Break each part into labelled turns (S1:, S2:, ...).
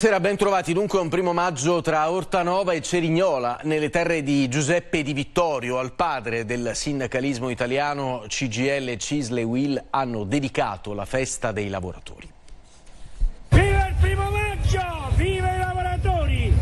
S1: Buonasera, ben trovati. Dunque un primo maggio tra Ortanova e Cerignola, nelle terre di Giuseppe Di Vittorio, al padre del sindacalismo italiano CGL Cisle Will hanno dedicato la festa dei lavoratori.
S2: Viva il primo maggio! Viva i lavoratori!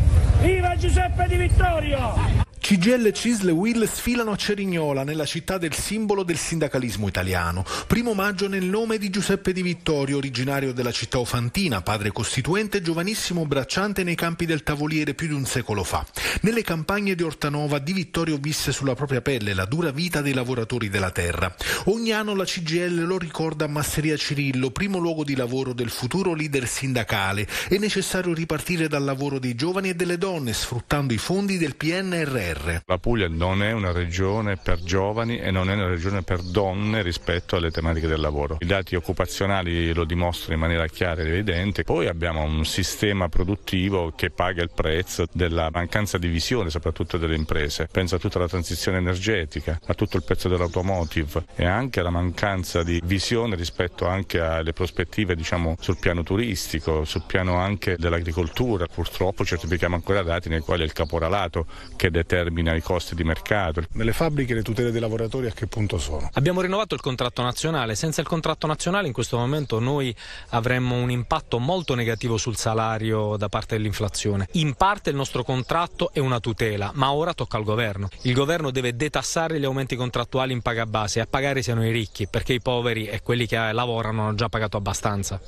S2: Viva Giuseppe Di Vittorio!
S1: CGL, Cisle
S3: e Will sfilano a Cerignola, nella città del simbolo del sindacalismo italiano. Primo maggio nel nome di Giuseppe Di Vittorio, originario della città ofantina, padre costituente, giovanissimo bracciante nei campi del Tavoliere più di un secolo fa. Nelle campagne di Ortanova Di Vittorio visse sulla propria pelle la dura vita dei lavoratori della terra. Ogni anno la CGL lo ricorda a Masseria Cirillo, primo luogo di lavoro del futuro leader sindacale. È necessario ripartire dal lavoro dei giovani e delle donne, sfruttando i fondi del PNRR terre.
S4: La Puglia non è una regione per giovani e non è una regione per donne rispetto alle tematiche del lavoro. I dati occupazionali lo dimostrano in maniera chiara ed evidente. Poi abbiamo un sistema produttivo che paga il prezzo della mancanza di visione, soprattutto delle imprese. Penso a tutta la transizione energetica, a tutto il pezzo dell'automotive e anche alla mancanza di visione rispetto anche alle prospettive diciamo, sul piano turistico, sul piano anche dell'agricoltura. Purtroppo certifichiamo ancora dati nei quali è il caporalato che determina determina i costi di
S3: mercato. Nelle fabbriche le tutele dei lavoratori a che punto sono?
S2: Abbiamo rinnovato il contratto nazionale, senza il contratto nazionale in questo momento noi avremmo un impatto molto negativo sul salario da parte dell'inflazione. In parte il nostro contratto è una tutela, ma ora tocca al governo. Il governo deve detassare gli aumenti contrattuali in paga base a pagare siano i ricchi, perché i poveri e quelli che lavorano hanno già pagato abbastanza.